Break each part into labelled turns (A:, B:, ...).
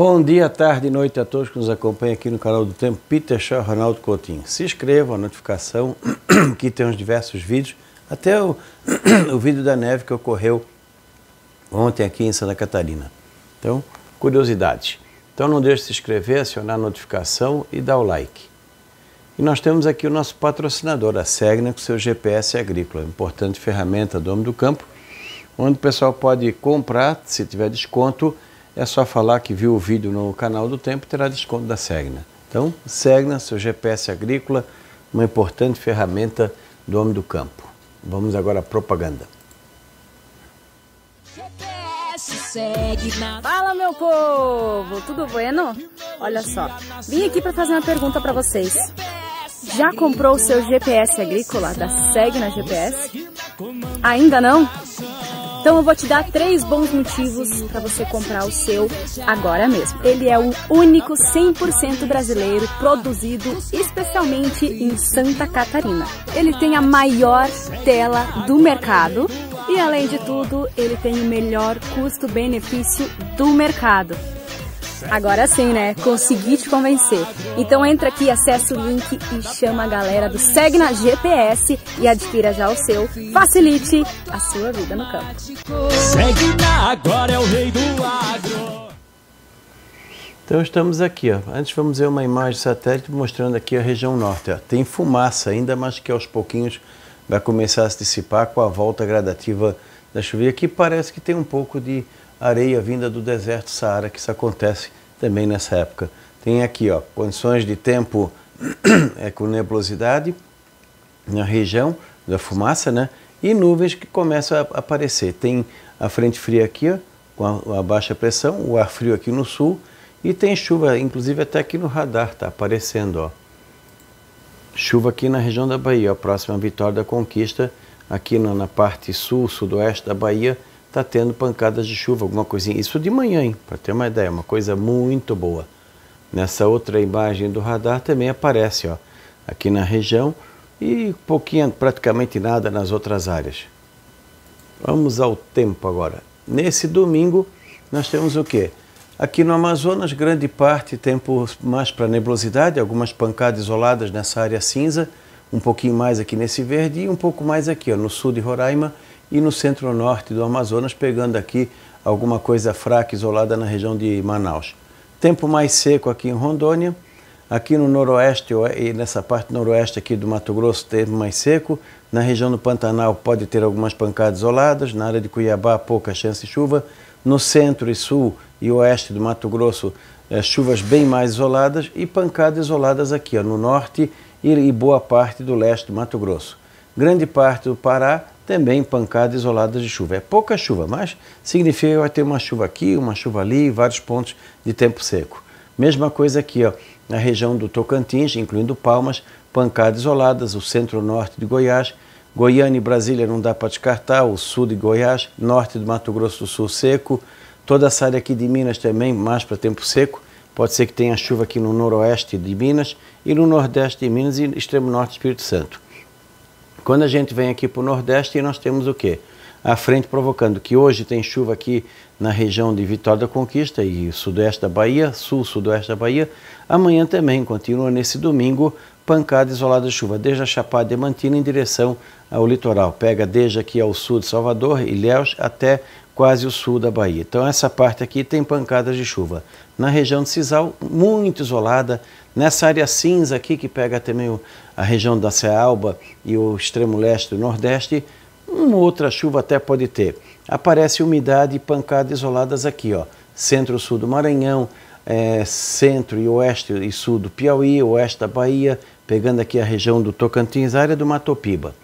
A: Bom dia, tarde e noite a todos que nos acompanham aqui no canal do Tempo, Peter Shaw, Ronaldo Coutinho. Se inscrevam, a notificação, que tem os diversos vídeos, até o, o vídeo da neve que ocorreu ontem aqui em Santa Catarina. Então, curiosidades. Então não deixe de se inscrever, acionar a notificação e dar o like. E nós temos aqui o nosso patrocinador, a Segna, com seu GPS agrícola, importante ferramenta do homem do campo, onde o pessoal pode comprar, se tiver desconto, é só falar que viu o vídeo no canal do Tempo terá desconto da Segna. Então, Segna, seu GPS agrícola, uma importante ferramenta do homem do campo. Vamos agora à propaganda. Fala meu povo, tudo bueno? Olha só, vim aqui para fazer uma pergunta para vocês. Já comprou o seu GPS agrícola da Segna GPS? Ainda não? Então eu vou te dar três bons motivos para você comprar o seu agora mesmo. Ele é o único 100% brasileiro produzido especialmente em Santa Catarina. Ele tem a maior tela do mercado e além de tudo, ele tem o melhor custo-benefício do mercado. Agora sim, né? Consegui te convencer. Então entra aqui, acessa o link e chama a galera do Segna GPS e adquira já o seu. Facilite a sua vida no campo. Segna agora é o rei do agro. Então estamos aqui, ó. antes vamos ver uma imagem satélite mostrando aqui a região norte. Ó. Tem fumaça ainda, mas que aos pouquinhos vai começar a se dissipar com a volta gradativa da chuva. E aqui parece que tem um pouco de areia vinda do deserto Saara, que isso acontece também nessa época. Tem aqui ó, condições de tempo é, com nebulosidade na região da fumaça, né? E nuvens que começam a aparecer. Tem a frente fria aqui, ó, com a, a baixa pressão, o ar frio aqui no sul e tem chuva, inclusive até aqui no radar, tá aparecendo, ó. Chuva aqui na região da Bahia, ó, próxima à Vitória da Conquista, aqui na, na parte sul, sudoeste da Bahia, está tendo pancadas de chuva, alguma coisinha. Isso de manhã, para ter uma ideia, uma coisa muito boa. Nessa outra imagem do radar também aparece, ó, aqui na região e pouquinho, praticamente nada nas outras áreas. Vamos ao tempo agora. Nesse domingo nós temos o quê? Aqui no Amazonas, grande parte tempo mais para nebulosidade, algumas pancadas isoladas nessa área cinza, um pouquinho mais aqui nesse verde e um pouco mais aqui ó, no sul de Roraima, e no centro-norte do Amazonas, pegando aqui alguma coisa fraca isolada na região de Manaus. Tempo mais seco aqui em Rondônia, aqui no noroeste é, e nessa parte noroeste aqui do Mato Grosso, tempo mais seco. Na região do Pantanal pode ter algumas pancadas isoladas, na área de Cuiabá pouca chance de chuva. No centro e sul e oeste do Mato Grosso, é, chuvas bem mais isoladas e pancadas isoladas aqui ó, no norte e, e boa parte do leste do Mato Grosso grande parte do Pará também pancadas isoladas de chuva. É pouca chuva, mas significa que vai ter uma chuva aqui, uma chuva ali, vários pontos de tempo seco. Mesma coisa aqui, ó, na região do Tocantins, incluindo Palmas, pancadas isoladas, o centro-norte de Goiás, Goiânia e Brasília não dá para descartar, o sul de Goiás, norte do Mato Grosso do Sul seco, toda essa área aqui de Minas também, mais para tempo seco, pode ser que tenha chuva aqui no noroeste de Minas e no nordeste de Minas e extremo norte do Espírito Santo. Quando a gente vem aqui para o Nordeste, nós temos o quê? A frente provocando que hoje tem chuva aqui na região de Vitória da Conquista e sudoeste da Bahia, sul, sudoeste da Bahia. Amanhã também continua nesse domingo pancada isolada de chuva, desde a Chapada Diamantina em direção ao litoral. Pega desde aqui ao sul de Salvador, Ilhéus, até quase o sul da Bahia. Então essa parte aqui tem pancadas de chuva. Na região de Cisal, muito isolada, nessa área cinza aqui que pega também a região da Cealba e o extremo leste do Nordeste, uma outra chuva até pode ter. Aparece umidade e pancadas isoladas aqui, ó. Centro-sul do Maranhão, é, centro e oeste e sul do Piauí, oeste da Bahia, pegando aqui a região do Tocantins, área do Matopiba.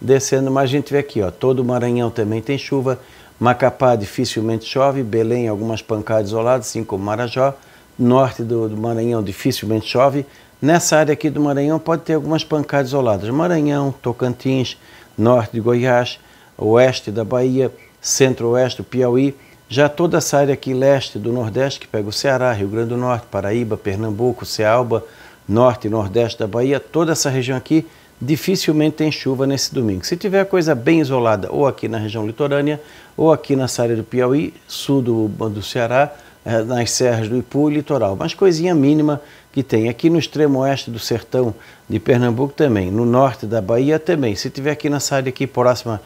A: Descendo mais, a gente vê aqui, ó, todo o Maranhão também tem chuva, Macapá dificilmente chove, Belém algumas pancadas isoladas, assim como Marajó, norte do, do, Maranhão dificilmente chove. Nessa área aqui do Maranhão pode ter algumas pancadas isoladas. Maranhão, Tocantins, norte de Goiás, oeste da Bahia, centro-oeste do Piauí. Já toda essa área aqui leste do Nordeste, que pega o Ceará, Rio Grande do Norte, Paraíba, Pernambuco, Cealba, norte e nordeste da Bahia, toda essa região aqui dificilmente tem chuva nesse domingo. Se tiver coisa bem isolada, ou aqui na região litorânea, ou aqui na área do Piauí, sul do, do Ceará, eh, nas serras do Ipu e litoral, mas coisinha mínima que tem. Aqui no extremo oeste do sertão de Pernambuco também, no norte da Bahia também. Se tiver aqui nessa área aqui próxima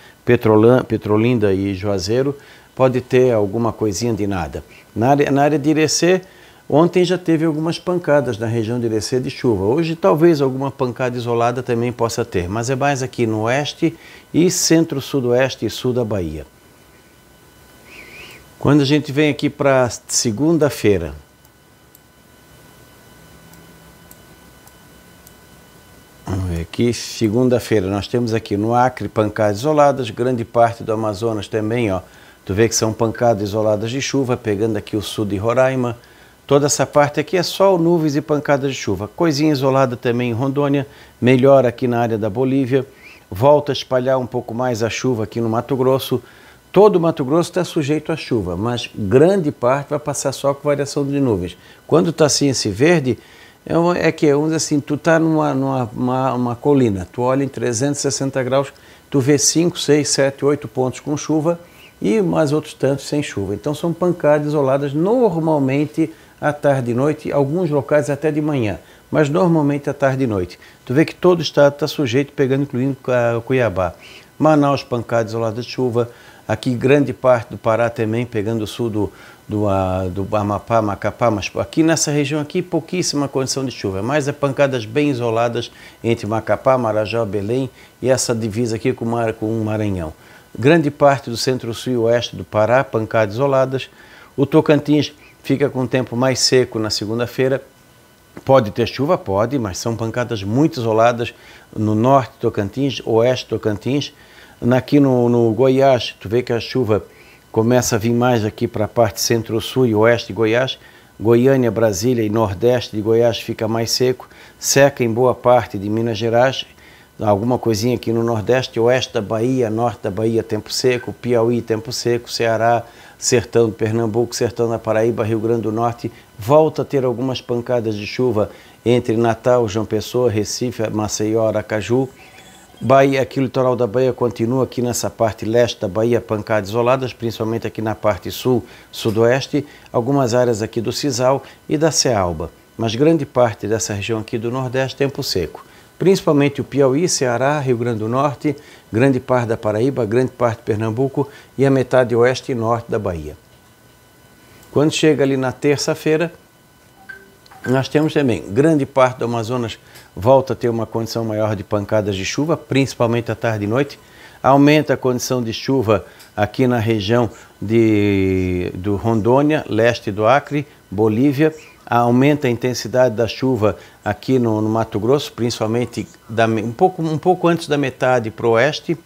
A: Petrolinda e Juazeiro, pode ter alguma coisinha de nada. Na área, na área de Irecê, Ontem já teve algumas pancadas na região de DC de chuva. Hoje talvez alguma pancada isolada também possa ter, mas é mais aqui no oeste e centro-sudoeste e sul da Bahia. Quando a gente vem aqui para segunda-feira, aqui segunda-feira nós temos aqui no Acre pancadas isoladas, grande parte do Amazonas também, ó. Tu vê que são pancadas isoladas de chuva, pegando aqui o sul de Roraima, Toda essa parte aqui é sol, nuvens e pancadas de chuva. Coisinha isolada também em Rondônia, melhor aqui na área da Bolívia. Volta a espalhar um pouco mais a chuva aqui no Mato Grosso. Todo o Mato Grosso está sujeito à chuva, mas grande parte vai passar só com variação de nuvens. Quando está assim esse verde, é, uma, é que, vamos dizer assim, tu está numa, numa uma, uma colina, tu olha em 360 graus, tu vê 5, 6, 7, 8 pontos com chuva e mais outros tantos sem chuva. Então são pancadas isoladas normalmente à tarde e noite, alguns locais até de manhã, mas normalmente à tarde e noite. Tu vê que todo o estado está sujeito, pegando incluindo ah, Cuiabá. Manaus, pancada isolada de chuva, aqui grande parte do Pará também, pegando o sul do, do, uh, do Amapá, Macapá, mas aqui nessa região aqui pouquíssima condição de chuva, mas é pancadas bem isoladas entre Macapá, Marajó, Belém e essa divisa aqui com, Mar, com o Maranhão. Grande parte do centro-sul e oeste do Pará, pancadas isoladas. O Tocantins fica com o tempo mais seco na segunda-feira. Pode ter chuva? Pode, mas são pancadas muito isoladas no norte Tocantins, oeste Tocantins. Aqui no, no Goiás, tu vê que a chuva começa a vir mais aqui para a parte centro-sul e oeste de Goiás. Goiânia, Brasília e nordeste de Goiás fica mais seco. Seca em boa parte de Minas Gerais. Alguma coisinha aqui no nordeste, oeste da Bahia, norte da Bahia, tempo seco. Piauí, tempo seco. Ceará, sertão do Pernambuco, sertão da Paraíba, Rio Grande do Norte, volta a ter algumas pancadas de chuva entre Natal, João Pessoa, Recife, Maceió, Aracaju. Bahia, aqui o litoral da Bahia continua aqui nessa parte leste da Bahia, pancadas isoladas, principalmente aqui na parte sul, sudoeste, algumas áreas aqui do Cisal e da Cealba. Mas grande parte dessa região aqui do Nordeste, tempo seco principalmente o Piauí, Ceará, Rio Grande do Norte, grande parte da Paraíba, grande parte de Pernambuco e a metade oeste e norte da Bahia. Quando chega ali na terça-feira, nós temos também grande parte do Amazonas volta a ter uma condição maior de pancadas de chuva, principalmente à tarde e noite. Aumenta a condição de chuva aqui na região de, do Rondônia, leste do Acre, Bolívia, aumenta a intensidade da chuva aqui no, no Mato Grosso, principalmente da, um, pouco, um pouco antes da metade para o oeste,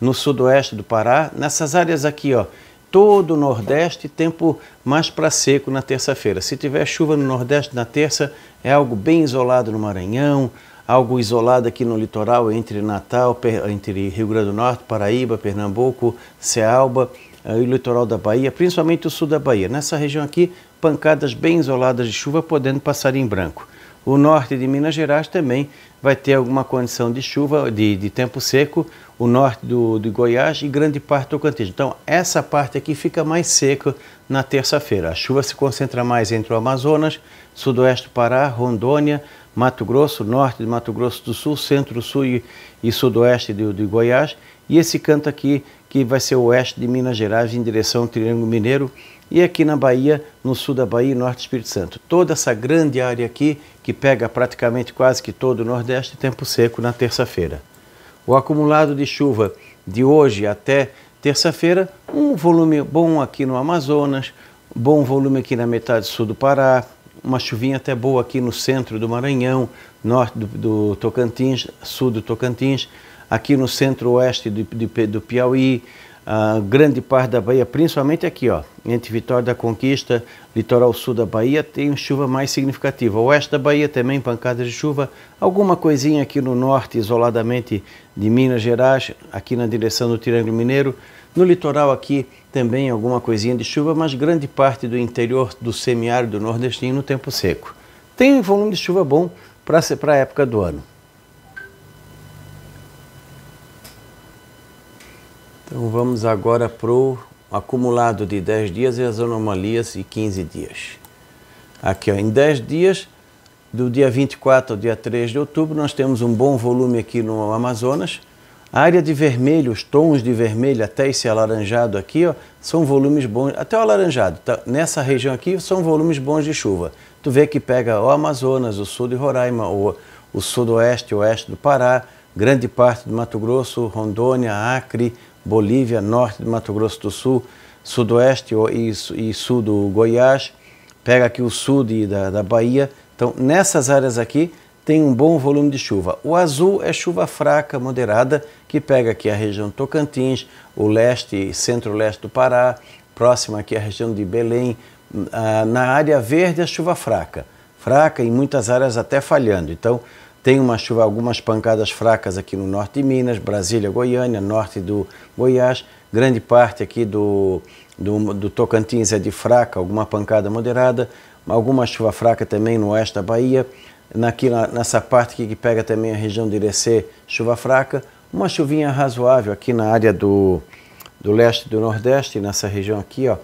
A: no sudoeste do Pará. Nessas áreas aqui, ó, todo o Nordeste, tempo mais para seco na terça-feira. Se tiver chuva no Nordeste na terça, é algo bem isolado no Maranhão, algo isolado aqui no litoral entre Natal, entre Rio Grande do Norte, Paraíba, Pernambuco, Cealba. Eh, o litoral da Bahia, principalmente o sul da Bahia. Nessa região aqui, pancadas bem isoladas de chuva podendo passar em branco. O norte de Minas Gerais também vai ter alguma condição de chuva, de, de tempo seco, o norte do, Goiás e grande parte do Tocantins. Então, essa parte aqui fica mais seca na terça-feira. A chuva se concentra mais entre o Amazonas sudoeste do Pará, Rondônia, Mato Grosso, norte de Mato Grosso do Sul, centro-sul e, e, sudoeste de, de Goiás, e esse canto aqui que vai ser o oeste de Minas Gerais em direção ao Triângulo Mineiro, e aqui na Bahia, no sul da Bahia e norte do Espírito Santo. Toda essa grande área aqui, que pega praticamente quase que todo o Nordeste, tempo seco na terça-feira. O acumulado de chuva de hoje até terça-feira, um volume bom aqui no Amazonas, bom volume aqui na metade sul do Pará, uma chuvinha até boa aqui no centro do Maranhão, norte do, do Tocantins, sul do Tocantins, aqui no centro-oeste do, do, do Piauí, Uh, grande parte da Bahia, principalmente aqui, ó, entre Vitória da Conquista, litoral sul da Bahia, tem chuva mais significativa. O oeste da Bahia também, pancadas de chuva. Alguma coisinha aqui no norte, isoladamente de Minas Gerais, aqui na direção do Triângulo Mineiro. No litoral aqui também alguma coisinha de chuva, mas grande parte do interior do semiárido nordestino tempo seco. Tem um volume de chuva bom para a época do ano. Então vamos agora para o acumulado de 10 dias e as anomalias e 15 dias. Aqui ó, em 10 dias, do dia 24 ao dia 3 de outubro, nós temos um bom volume aqui no Amazonas, a área de vermelho, os tons de vermelho até esse alaranjado aqui, ó, são volumes bons, até o alaranjado, tá? nessa região aqui são volumes bons de chuva. Tu vê que pega o Amazonas, o sul de Roraima, o, o sudoeste, o oeste do Pará, grande parte do Mato Grosso, Rondônia, Acre, Bolívia, norte do Mato Grosso do Sul, sudoeste e, e sul do Goiás, pega aqui o sul de, da, da Bahia. Então, nessas áreas aqui, tem um bom volume de chuva. O azul é chuva fraca, moderada, que pega aqui a região Tocantins, o leste e centro-leste do Pará, próxima aqui a região de Belém. Ah, na área verde, a é chuva fraca. Fraca em muitas áreas até falhando. Então, tem uma chuva, algumas pancadas fracas aqui no norte de Minas, Brasília, Goiânia, norte do Goiás. Grande parte aqui do, do, do Tocantins é de fraca, alguma pancada moderada. Alguma chuva fraca também no oeste da Bahia naquela nessa parte aqui que pega também a região de Irecê, chuva fraca, uma chuvinha razoável aqui na área do, do leste e do nordeste, nessa região aqui, ó,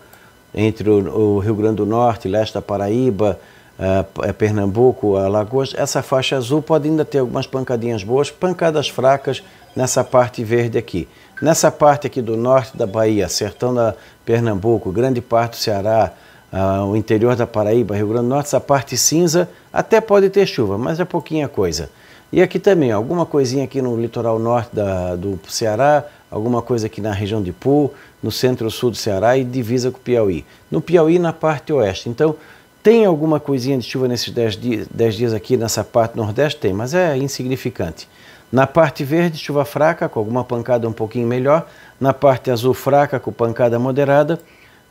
A: entre o, o Rio Grande do Norte, leste da Paraíba, eh, é Pernambuco, Alagoas, essa faixa azul pode ainda ter algumas pancadinhas boas, pancadas fracas nessa parte verde aqui. Nessa parte aqui do norte da Bahia, sertão da Pernambuco, grande parte do Ceará, ah, o interior da Paraíba, Rio Grande do Norte, essa parte cinza até pode ter chuva, mas é pouquinha coisa. E aqui também, alguma coisinha aqui no litoral norte da, do Ceará, alguma coisa aqui na região de Pu, no centro-sul do Ceará e divisa com o Piauí. No Piauí, na parte oeste. Então, tem alguma coisinha de chuva nesses 10 dias, 10 dias aqui nessa parte nordeste? Tem, mas é insignificante. Na parte verde, chuva fraca, com alguma pancada um pouquinho melhor. Na parte azul, fraca, com pancada moderada.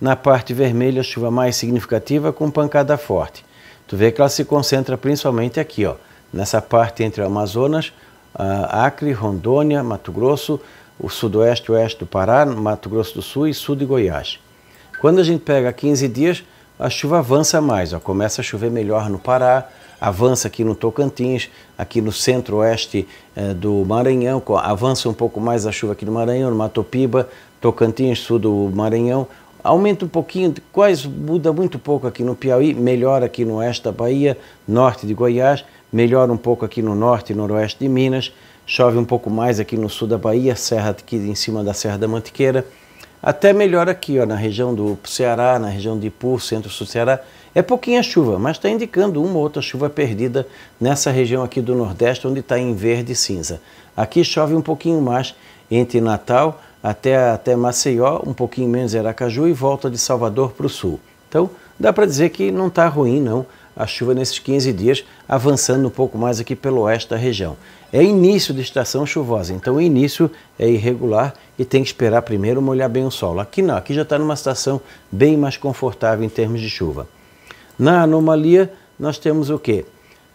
A: Na parte vermelha, chuva mais significativa com pancada forte. Tu vê que ela se concentra principalmente aqui, ó, nessa parte entre o Amazonas, ah, Acre, Rondônia, Mato Grosso, o sudoeste e oeste do Pará, Mato Grosso do Sul e sul de Goiás. Quando a gente pega 15 dias, a chuva avança mais, ó, começa a chover melhor no Pará, avança aqui no Tocantins, aqui no centro-oeste eh, do Maranhão, avança um pouco mais a chuva aqui no Maranhão, no Piba, Tocantins, sul do Maranhão, aumenta um pouquinho, quase muda muito pouco aqui no Piauí, melhora aqui no oeste da Bahia, norte de Goiás, melhora um pouco aqui no norte e noroeste de Minas, chove um pouco mais aqui no sul da Bahia, serra aqui em cima da Serra da Mantiqueira, até melhor aqui ó, na região do Ceará, na região de Ipu, centro do Ceará, é pouquinha chuva, mas está indicando uma ou outra chuva perdida nessa região aqui do Nordeste, onde está em verde e cinza. Aqui chove um pouquinho mais entre Natal, até, até Maceió, um pouquinho menos Aracaju e volta de Salvador para o sul. Então, dá para dizer que não está ruim, não, a chuva nesses 15 dias, avançando um pouco mais aqui pelo oeste da região. É início de estação chuvosa, então o início é irregular e tem que esperar primeiro molhar bem o solo. Aqui não, aqui já está numa estação bem mais confortável em termos de chuva. Na anomalia, nós temos o quê?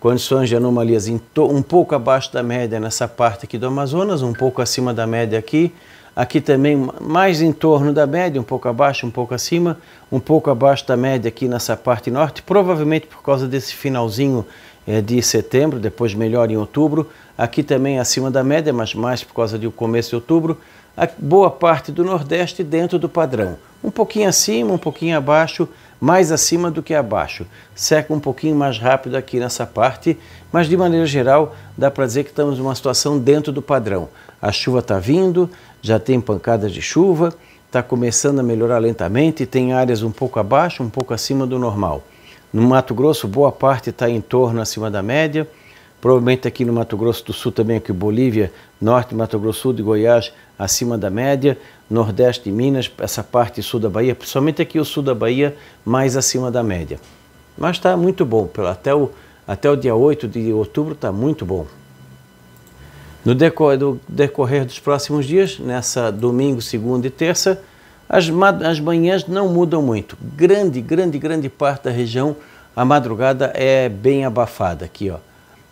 A: Condições de anomalias um pouco abaixo da média nessa parte aqui do Amazonas, um pouco acima da média aqui, aqui também mais em torno da média, um pouco abaixo, um pouco acima, um pouco abaixo da média aqui nessa parte norte, provavelmente por causa desse finalzinho é, de setembro, depois melhor em outubro, aqui também acima da média, mas mais por causa do começo de outubro, a boa parte do Nordeste dentro do padrão. Um pouquinho acima, um pouquinho abaixo, mais acima do que abaixo. Seca um pouquinho mais rápido aqui nessa parte, mas, de maneira geral, dá para dizer que estamos numa situação dentro do padrão. A chuva está vindo, já tem pancadas de chuva, está começando a melhorar lentamente, tem áreas um pouco abaixo, um pouco acima do normal. No Mato Grosso, boa parte está em torno acima da média. Provavelmente aqui no Mato Grosso do Sul também, aqui Bolívia, Norte, Mato Grosso Sul de Goiás, acima da média. Nordeste e Minas, essa parte sul da Bahia, principalmente aqui o sul da Bahia, mais acima da média. Mas está muito bom, até o até o dia 8 de outubro está muito bom. No decorrer dos próximos dias, nessa domingo, segunda e terça, as, manhãs não mudam muito. Grande, grande, grande parte da região, a madrugada é bem abafada aqui, ó.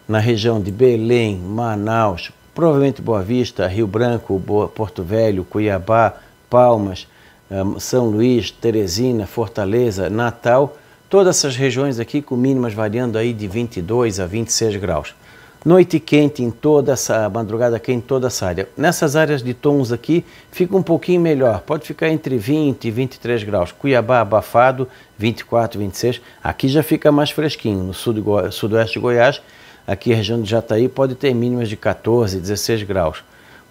A: Na região de Belém, Manaus, provavelmente Boa Vista, Rio Branco, Porto Velho, Cuiabá, Palmas, eh, São Luís, Teresina, Fortaleza, Natal Todas essas regiões aqui com mínimas variando aí de 22 a 26 graus. Noite quente em toda essa madrugada quente em toda essa área. Nessas áreas de tons aqui fica um pouquinho melhor, pode ficar entre 20 e 23 graus. Cuiabá abafado, 24, 26. Aqui já fica mais fresquinho. No sul de sudoeste de Goiás, aqui a região de Jataí pode ter mínimas de 14, 16 graus.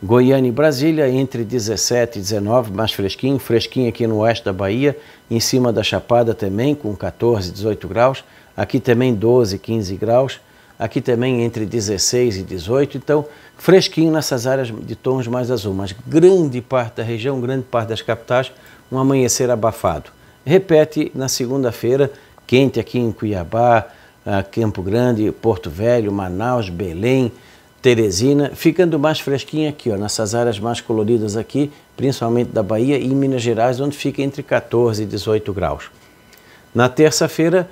A: Goiânia e Brasília entre 17 e 19, mais fresquinho, fresquinho aqui no oeste da Bahia, em cima da Chapada também com 14, 18 graus, aqui também 12, 15 graus, aqui também entre 16 e 18, então fresquinho nessas áreas de tons mais azul, mas grande parte da região, grande parte das capitais, um amanhecer abafado. Repete na segunda-feira, quente aqui em Cuiabá, ah, Campo Grande, Porto Velho, Manaus, Belém, Teresina, ficando mais fresquinha aqui, ó, nessas áreas mais coloridas aqui, principalmente da Bahia e Minas Gerais, onde fica entre 14 e 18 graus. Na terça-feira,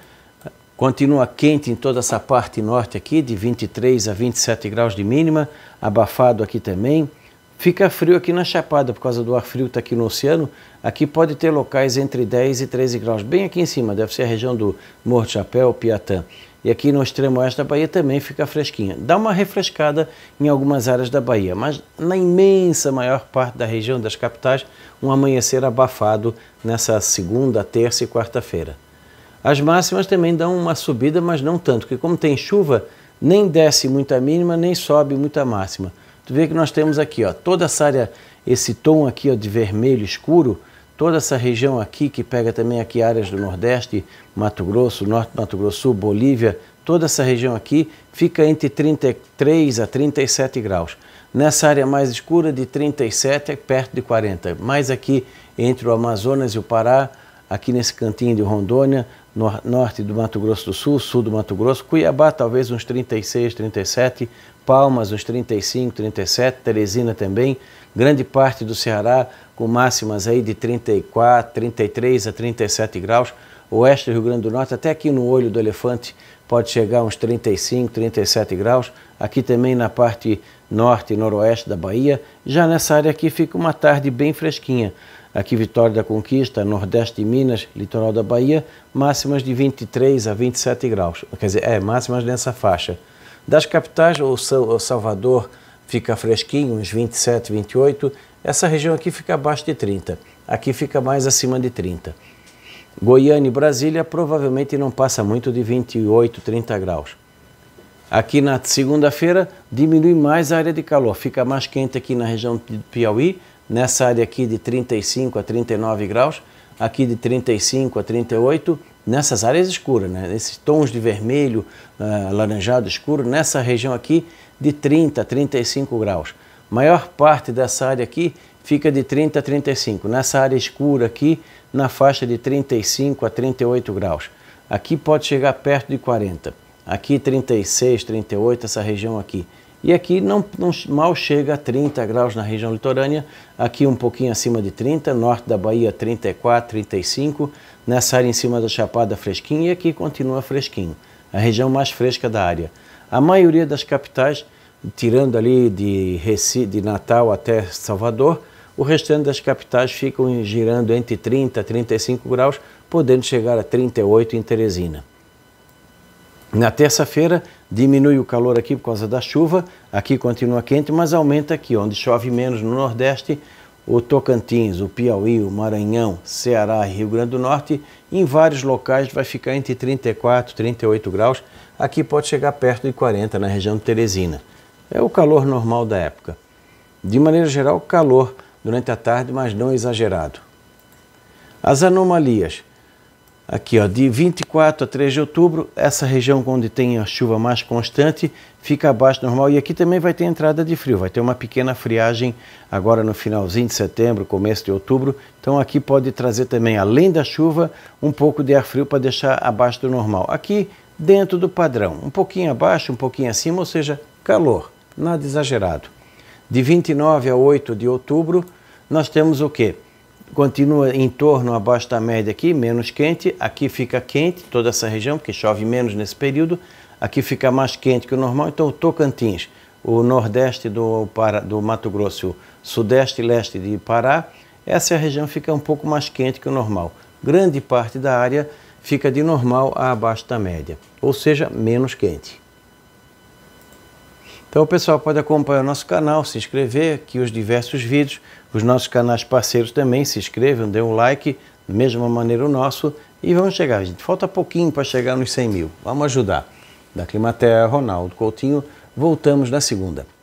A: continua quente em toda essa parte norte aqui, de 23 a 27 graus de mínima, abafado aqui também. Fica frio aqui na Chapada, por causa do ar frio que está aqui no oceano. Aqui pode ter locais entre 10 e 13 graus, bem aqui em cima, deve ser a região do Morro de Chapéu, Piatã e aqui no extremo oeste da Bahia também fica fresquinha, Dá uma refrescada em algumas áreas da Bahia, mas na imensa maior parte da região das capitais, um amanhecer abafado nessa segunda, terça e quarta-feira. As máximas também dão uma subida, mas não tanto, porque como tem chuva, nem desce muita mínima, nem sobe muita máxima. Tu vê que nós temos aqui, ó, toda essa área, esse tom aqui ó, de vermelho escuro, toda essa região aqui, que pega também aqui áreas do Nordeste, Mato Grosso, Norte Mato Grosso, Sul, Bolívia, toda essa região aqui fica entre 33 a 37 graus. Nessa área mais escura, de 37 é perto de 40. Mais aqui entre o Amazonas e o Pará, aqui nesse cantinho de Rondônia, no norte do Mato Grosso do Sul, sul do Mato Grosso, Cuiabá talvez uns 36, 37, Palmas uns 35, 37, Teresina também, grande parte do Ceará, com máximas aí de 34, 33 a 37 graus. Oeste do Rio Grande do Norte, até aqui no olho do elefante, pode chegar a uns 35, 37 graus. Aqui também na parte norte e noroeste da Bahia. Já nessa área aqui fica uma tarde bem fresquinha. Aqui Vitória da Conquista, Nordeste de Minas, litoral da Bahia, máximas de 23 a 27 graus. Quer dizer, é, máximas nessa faixa. Das capitais, o Salvador, fica fresquinho, uns 27, 28. Essa região aqui fica abaixo de 30, aqui fica mais acima de 30. Goiânia e Brasília provavelmente não passa muito de 28, 30 graus. Aqui na segunda-feira diminui mais a área de calor, fica mais quente aqui na região do Piauí, nessa área aqui de 35 a 39 graus, aqui de 35 a 38 nessas áreas escuras, né? esses tons de vermelho, alaranjado ah, escuro, nessa região aqui de 30 a 35 graus. Maior parte dessa área aqui fica de 30 a 35. Nessa área escura aqui, na faixa de 35 a 38 graus. Aqui pode chegar perto de 40. Aqui 36, 38, essa região aqui. E aqui não, não, mal chega a 30 graus na região litorânea, aqui um pouquinho acima de 30, norte da Bahia 34, 35, nessa área em cima da Chapada fresquinho e aqui continua fresquinho, a região mais fresca da área. A maioria das capitais, tirando ali de, Recife, de Natal até Salvador, o restante das capitais ficam girando entre 30 e 35 graus, podendo chegar a 38 em Teresina. Na terça-feira, diminui o calor aqui por causa da chuva, aqui continua quente, mas aumenta aqui, onde chove menos no Nordeste, o Tocantins, o Piauí, o Maranhão, Ceará e Rio Grande do Norte, em vários locais vai ficar entre 34 e 38 graus, aqui pode chegar perto de 40 na região de Teresina. É o calor normal da época. De maneira geral, calor durante a tarde, mas não exagerado. As anomalias. Aqui, ó, de 24 a 3 de outubro, essa região onde tem a chuva mais constante fica abaixo do normal. E aqui também vai ter entrada de frio, vai ter uma pequena friagem agora no finalzinho de setembro, começo de outubro. Então aqui pode trazer também, além da chuva, um pouco de ar frio para deixar abaixo do normal. Aqui, dentro do padrão, um pouquinho abaixo, um pouquinho acima, ou seja, calor, nada exagerado. De 29 a 8 de outubro, nós temos o quê? continua em torno abaixo da média aqui, menos quente, aqui fica quente toda essa região, porque chove menos nesse período, aqui fica mais quente que o normal, então o Tocantins, o nordeste do, Pará, do Mato Grosso, sudeste e leste de Pará, essa região fica um pouco mais quente que o normal. Grande parte da área fica de normal a abaixo da média, ou seja, menos quente. Então o pessoal pode acompanhar o nosso canal, se inscrever aqui os diversos vídeos, os nossos canais parceiros também se inscrevam, dê um like, da mesma maneira o nosso, e vamos chegar, gente. Falta pouquinho para chegar nos 100 mil. Vamos ajudar. Da Climatea, Ronaldo Coutinho, voltamos na segunda.